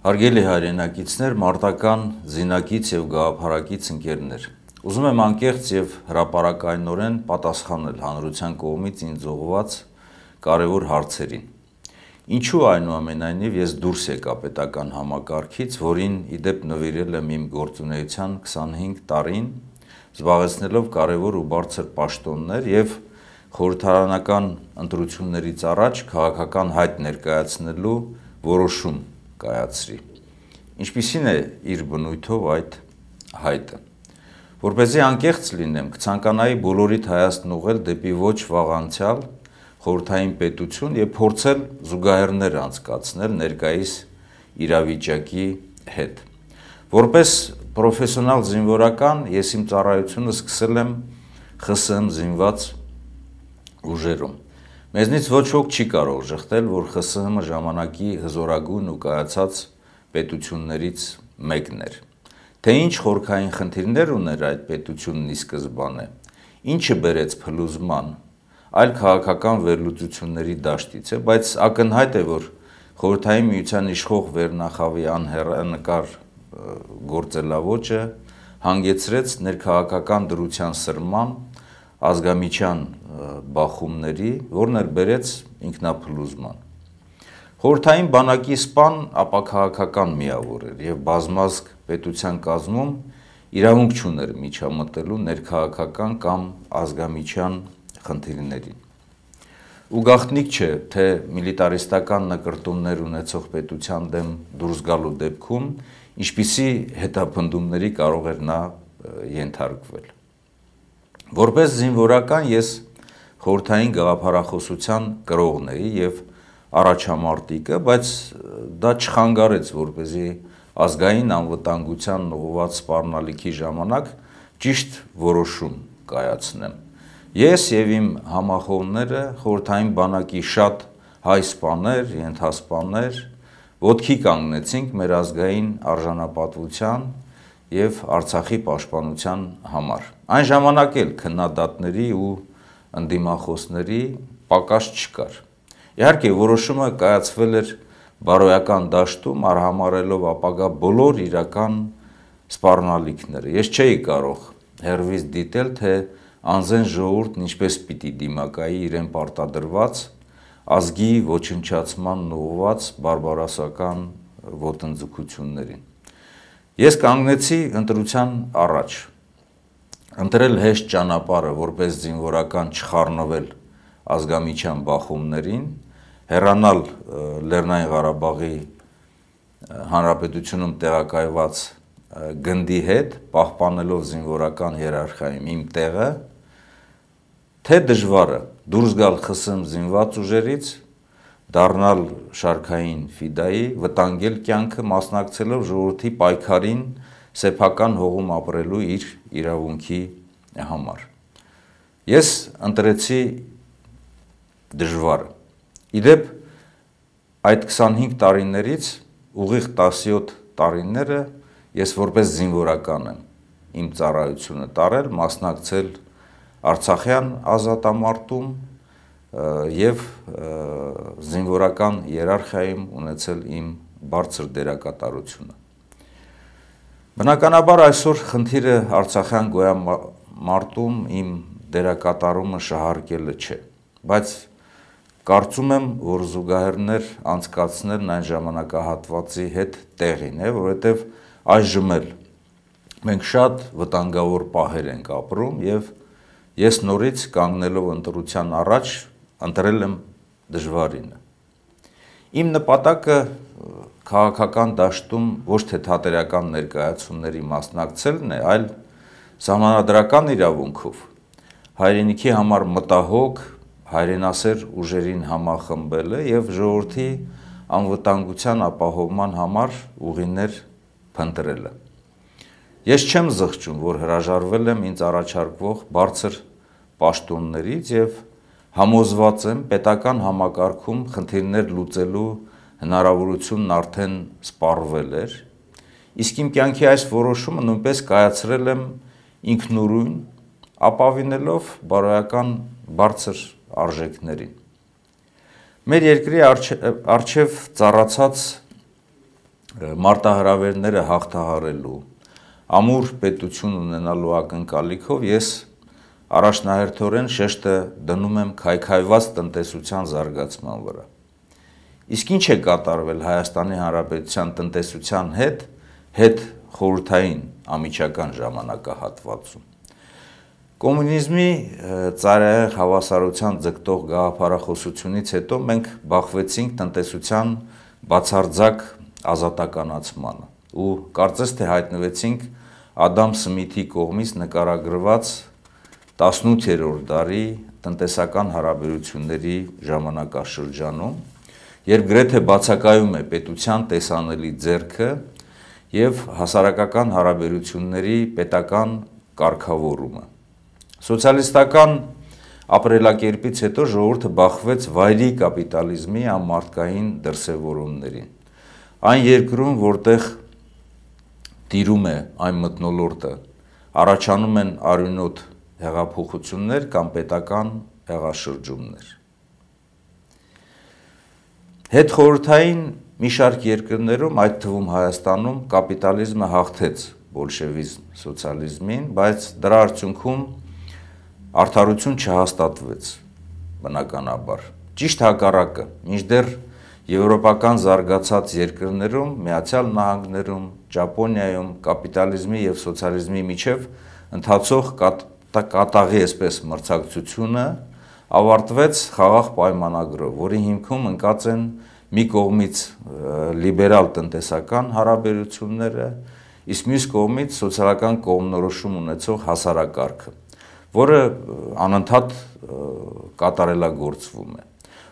Հարգելի հայրենակիցներ, մարտական զինակից եւ գաղափարակից ընկերներ։ Ուզում եմ անկեղծ եւ հրապարակայնորեն պատասխանել հանրության կողմից ինձ ուղղված կարևոր հարցերին։ Ինչու այնուամենայնիվ ես դուրս եկա պետական համակարգից, որին ի դեպ նվիրել եմ իմ գործունեության 25 տարին, զբաղեցնելով կարևոր ու բարձր պաշտոններ եւ խորհրդարանական ընտրություններից առաջ քաղաքական հայտ ներկայացնելու որոշում կայացրի։ Ինչպիսին է իր բնույթով այդ հայտը։ Որ เป զի անկեղծ լինեմ, կցանկանայի բոլորիդ Հայաստան ուղել դեպի ոչ վաղանցյալ խորթային պետություն եւ փորձել զուգահեռներ անցկացնել ներկայիս իրավիճակի հետ։ Որպես պրոֆեսիոնալ զինվորական ես իմ ծառայությունը սկսել եմ ԽՍՀՄ զինված ուժերում Մեզնից ոչ ոք չի կարող շղթել, որ ԽՍՀՄ ժամանակի հզորագույն ու կայացած պետություններից մեկն էր։ Թե ինչ խորքային խնդիրներ ուներ այդ պետությունն ի սկզբանե, ինչը բերեց փլուզման, այլ քաղաքական վերլուծությունների դաշտից է, բայց ակնհայտ է, որ խորհրդային միության իշխող վերնախավի անհեռանկար գործելավոճը հանգեցրեց ներքաղաքական դրության սրման ազգամիչյան բախումների, որն էլ բերեց ինքնափլուզման։ Խորթային բանակի սպան ապակահաղական միավոր էր եւ բազմազգ պետության կազմում իրավունք չուներ միջամտելու ներքաղաքական կամ ազգամիչյան խնդիրներին։ Ու գախտնիկ չէ, թե միլիտարիստական նկարտումներ ունեցող պետության դեմ դուրս գալու դեպքում ինչպիսի հետապնդումների կարող էր նա ենթարկվել։ Որպես զինվորական ես խորթային գաղափարախոսության կրողն էի եւ առաջամարտիկը, բայց դա չխանգարեց, որ เป զի ազգային անվտանգության ուղղված սպառնալիքի ժամանակ ճիշտ որոշում կայացնեմ։ Ես եւ իմ համախոհները խորթային բանակի շատ հայ սպաներ, ենթասպաներ ոդքի կանգնեցինք մեր ազգային արժանապատվության եւ Արցախի պաշտպանության համար։ Այն ժամանակ էլ քննադատների ու ընդդիմախոսների պակաս չկար։ Իհարկե որոշումը կայացվել էր բարոյական դաշտում արհամարելով ապագա բոլոր իրական սպառնալիքները։ Ես չէի կարող հերվից դիտել, թե անզեն ժողովուրդն ինչպես պիտի դիմակայի իրեն պարտադրված ազգի ոչնչացման ուղված բարբարասական ոտնձգություններին։ Ես կանգնեցի ընտրության առաջ ընտրել հեշտ ճանապարհը, որպես զինվորական չխառնվել ազգամիչյան բախումներին, հեռանալ Լեռնային Ղարաբաղի հանրապետությունում տեղակայված գնդի հետ, պահպանելով զինվորական հիերարխիայում իմ տեղը, թե դժվարը դուրս գալ ԽՍՀՄ զինված ուժերից, դառնալ շարքային ֆիդայի, վտանգել կյանքը մասնակցելով ժողովրդի պայքարին, սեփական հողում ապրելու իր իրավունքի համար։ Ես ընտրեցի դժվարը։ Իդեպ այդ 25 տարիներից ուղիղ 17 տարիները ես որպես զինվորական եմ իմ ծառայությունը տարել, մասնակցել Արցախյան ազատամարտում եւ զինվորական իերարխիայում ունեցել իմ բարձր դերակատարությունը։ Բնականաբար այսօր խնդիրը Արցախյան գոյամարտում իմ դերակատարումը շահարկելը չէ, բայց կարծում եմ, որ զուգահեռներ անցկացնելն այն ժամանակահատվածի հետ տեղին է, որովհետև այժմ էլ մենք շատ վտանգավոր պահեր ենք ապրում եւ ես նորից կանգնելով ընտրության առաջ ընտրել եմ դժվարինը։ Իմ նպատակը քաղաքական դաշտում ոչ թե թատերական ներկայացումների մասնակցելն է, այլ համանդրական իրավունքով հայրենիքի համար մտահոգ հայրենասեր ուժերին համախմբելը եւ ժողովրդի անվտանգության ապահովման համար ուղիներ փնտրելը։ Ես չեմ զղջում, որ հրաժարվել եմ ինձ առաջարկվող բարձր պաշտոններից եւ համոզված եմ պետական համակարգում խնդիրներ լուծելու հնարավորությունն արդեն սպառվել էր։ Իսկ իմ կյանքի այս որոշումը նույնպես կայացրել եմ ինքնուրույն, ապավինելով բարոյական բարձր արժեքներին։ Մեր երկրի արչև ծառացած մարտահրավերները հաղթահարելու ամուր պետություն ունենալու ակնկալիքով ես առաջնահերթորեն շեշտը դնում եմ քայքայված տնտեսության զարգացման վրա։ Իսկ ինչ է կատարվել Հայաստանի Հանրապետության տնտեսության հետ հետ խորհրդային ամիջական ժամանակահատվածում։ Կոմունիզմի ծայրահեղ հավասարության ձգտող գաղափարախոսությունից հետո մենք բախվեցինք տնտեսության բացարձակ ազատականացմանը ու կարծես թե հայտնվեցինք Ադամ Սմիթի կողմից նկարագրված 18-րդ դարի տնտեսական հարաբերությունների ժամանակաշրջանում երբ գրեթե բացակայում է պետության տեսանելի ձեռքը եւ հասարակական հարաբերությունների պետական կարգավորումը։ Սոցիալիստական ապրելակերպից հետո ժողովուրդը բախվեց վայրի կապիտալիզմի ամարտկային դրսևորումներին։ Այն երկրում, որտեղ տիրում է այն մտնոլորտը, առաջանում են արյունոտ հեղափոխություններ կամ պետական հեղաշրջումներ։ Հետ խորհրդային մի շարք երկրներում, այդ թվում Հայաստանում կապիտալիզմը հաղթեց բոլշևիզմ, սոցիալիզմին, բայց դրա արդյունքում արդարություն չհաստատվեց բնականաբար։ Ճիշտ հակառակը, մինչդեռ եվրոպական զարգացած երկրներում, Միացյալ Նահանգներում, Ճապոնիայում կապիտալիզմի եւ սոցիալիզմի միջև ընթացող կատ, կատաղի այսպես մրցակցությունը ավարտվեց խաղաղ պայմանագրով, որի հիմքում ընկած են մի կողմից լիբերալ տնտեսական հարաբերությունները, իսկ մյուս կողմից սոցիալական կողմնորոշում ունեցող հասարակարգը, որը անընդհատ կատարելագործվում է։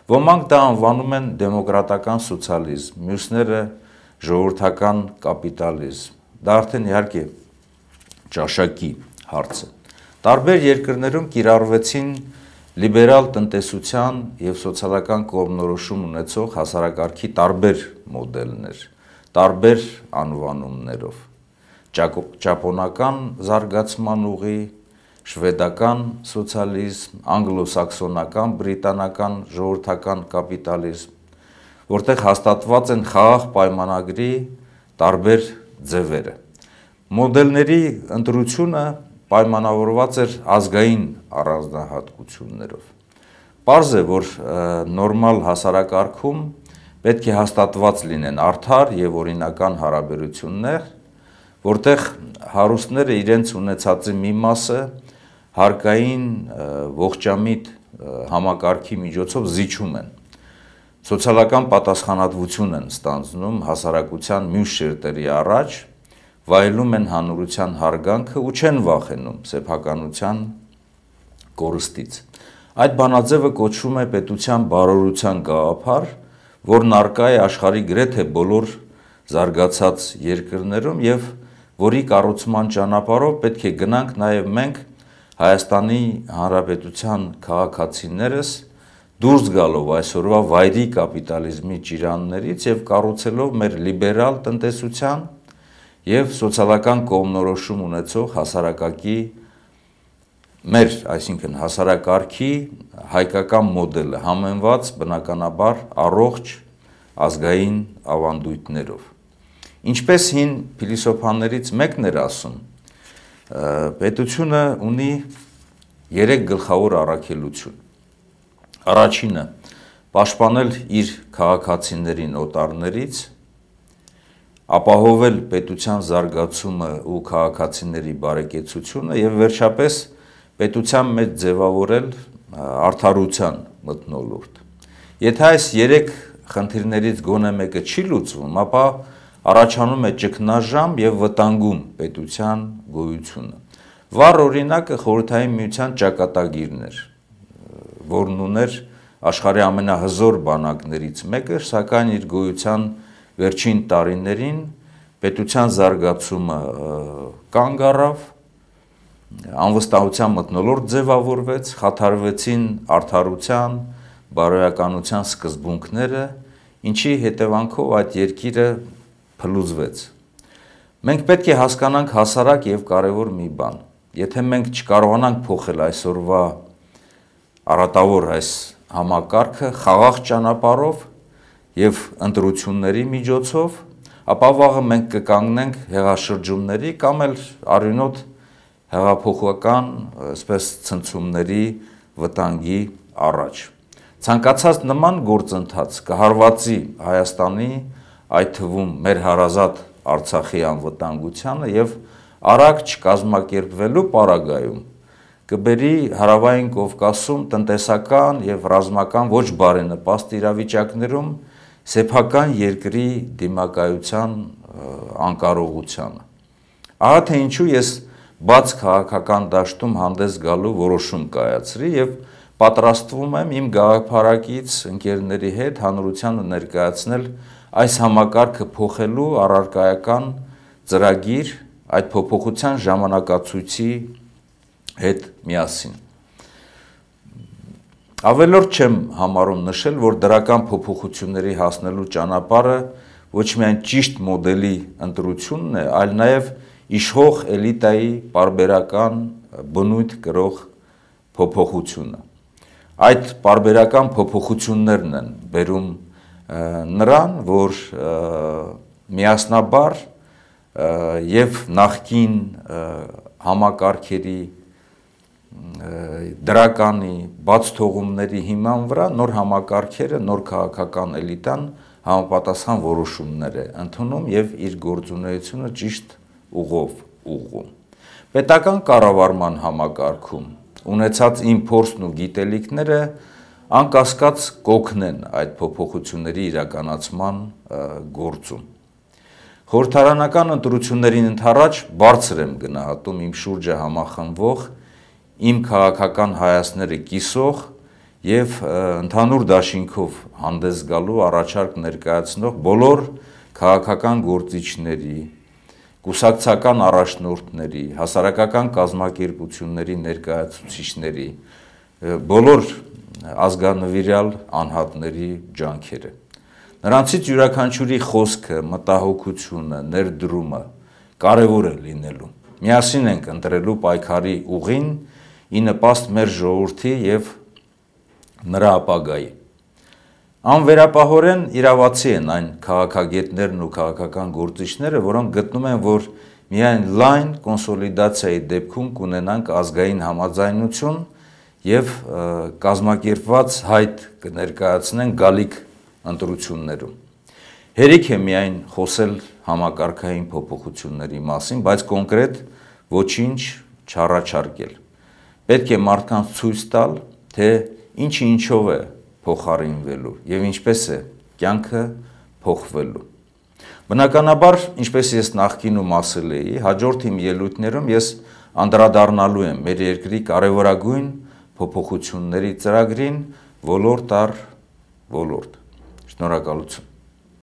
Ոմանք դա անվանում են դեմոկրատական սոցիալիզմ, մյուսները ժողովրդական կապիտալիզմ։ Դա արդեն իհարկե ճաշակի հարց է։ Տարբեր երկրներում կիրառվեցին լիբերալ տնտեսության եւ սոցիալական կողմնորոշում ունեցող հասարակարգի տարբեր մոդելներ, տարբեր անվանումներով։ Ճապոնական զարգացման ուղի, շվեդական սոցիալիզմ, անգլոսաքսոնական, բրիտանական ժողովրդական կապիտալիզմ, որտեղ հաստատված են խաղաղ պայմանագրի տարբեր ձևերը։ Մոդելների ընտրությունը պայմանավորված էր ազգային առանձնահատկություններով։ Պարզ է, որ նորմալ հասարակարգում պետք է հաստատված լինեն արդար եւ օրինական հարաբերություններ, որտեղ հարուստները իրենց ունեցածի մի մասը հարկային ողջամիտ համակարգի միջոցով զիջում են։ Սոցիալական պատասխանատվություն են ստանձնում հասարակության մյուս շերտերի առաջ, վայելում են հանրության հարգանքը ու չեն վախենում սեփականության կորստից։ Այդ բանաձևը կոչվում է պետության բարօրության գաղափար, որն արկա է աշխարի գրեթե բոլոր զարգացած երկրներում եւ որի կառուցման ճանապարհով պետք է գնանք նաեւ մենք Հայաստանի Հանրապետության քաղաքացիներս դուրս գալով այսօրվա վայրի կապիտալիզմի ճիրաններից եւ կառուցելով մեր լիբերալ տնտեսության եւ սոցիալական կողմնորոշում ունեցող հասարակակի մեր, այսինքն հասարակարգի հայկական մոդելը համենված բնականաբար առողջ ազգային ավանդույթներով։ Ինչպես հին փիլիսոփաներից մեկն էր ասում, պետությունը ունի երեք գլխավոր առաքելություն։ Առաջինը՝ պաշտպանել իր քաղաքացիներին օտարներից, ապահովել պետության զարգացումը ու քաղաքացիների բարեկեցությունը եւ վերջապես պետության մեջ ձևավորել արդարության մտնոլորտ։ Եթե այս 3 խնդիրներից գոնե մեկը չի լուծվում, ապա առաջանում է ճգնաժամ եւ վտանգում պետության գոյությունը։ Վառ օրինակը խորհրդային միության ճակատագիրն էր, որն ուներ աշխարհի ամենահզոր բանակներից մեկը, սակայն իր գոյության Վերջին տարիներին պետության զարգացումը կանգ առավ, անվստահության մտնոլորտ ձևավորվեց, խաթարվեցին արդարության, բարոյականության սկզբունքները, ինչի հետևանքով այդ երկիրը փլուզվեց։ Մենք պետք է հասկանանք հասարակ եւ կարեւոր մի բան։ Եթե մենք չկարողանանք փոխել այսօրվա առատավոր այս համակարգը խաղաղ ճանապարով եւ ընտրությունների միջոցով, ապա վաղը մենք կկանգնենք հեղաշրջումների կամ էլ արյունոտ հեղափոխական, այսպես ցնցումների վտանգի առաջ։ Ցանկացած նման գործընթաց կհարվածի Հայաստանի, այդ թվում մեր հարազատ Արցախի անվտանգությանը եւ արագ չկազմակերպվելու պարագայում կբերի հարավային Կովկասում տնտեսական եւ ռազմական ոչ բարենպաստ իրավիճակներում սեփական երկրի դիմակայության անկարողությանը։ Ահա թե ինչու ես բաց քաղաքական դաշտում հանդես գալու որոշում կայացրի եւ պատրաստվում եմ իմ գաղափարակից ընկերների հետ հանրությանը ներկայացնել այս համակարգը փոխելու առարկայական ծրագիր այդ փոփոխության ժամանակացույցի հետ միասին։ Ավելորդ չեմ համարում նշել, որ դրական փոփոխությունների հասնելու ճանապարհը ոչ միայն ճիշտ մոդելի ընտրությունն է, այլ նաև իշխող էլիտայի պարբերական բնույթ գրող փոփոխությունը։ Այդ պարբերական փոփոխություններն են բերում նրան, որ միասնաբար եւ նախքին համակարգերի դրականի բաց թողումների հիման վրա նոր համակարգերը, նոր քաղաքական էլիտան համապատասխան որոշումներ է ընդունում եւ իր գործունեությունը ճիշտ ուղով ուղղում։ Պետական կառավարման համակարգում ունեցած իմփորսն ու գիտելիքները անկասկած կոգնեն այդ փոփոխությունների իրականացման գործում։ Խորհրդարանական ընտրություններին ընդառաջ բարձր եմ գնահատում իմ շուրջը համախմբվող իմ քաղաքական հայացները կիսող եւ ընդհանուր դաշինքով հանդես գալու առաջարկ ներկայացնող բոլոր քաղաքական գործիչների, կուսակցական առաջնորդների, հասարակական կազմակերպությունների ներկայացուցիչների, բոլոր ազգանվիրյալ անհատների ջանքերը։ Նրանցից յուրաքանչյուրի խոսքը, մտահոգությունը, ներդրումը կարևոր է լինելու։ Միասին ենք ընտրելու պայքարի ուղին, ի նպաստ մեր ժողովրդի եւ նրա ապագայի։ Անվերապահորեն իրավացի են այն քաղաքագետներն ու քաղաքական գործիչները, որոնք գտնում են, որ միայն լայն կոնսոլիդացիայի դեպքում կունենանք ազգային համաձայնություն եւ կազմակերպված հայտ կներկայացնեն գալիք ընտրություններում։ Հերիք է միայն խոսել համակարգային փոփոխությունների մասին, բայց կոնկրետ ոչինչ չառաջարկել։ չա պետք է մարդկանց ցույց տալ, թե ինչը ինչով է փոխարինվելու եւ ինչպես է կյանքը փոխվելու։ Բնականաբար, ինչպես ես նախկինում ասել էի, հաջորդ իմ ելույթներում ես անդրադառնալու եմ մեր երկրի կարևորագույն փոփոխությունների ծրագրին ոլորտ առ ոլորտ։ Շնորհակալություն։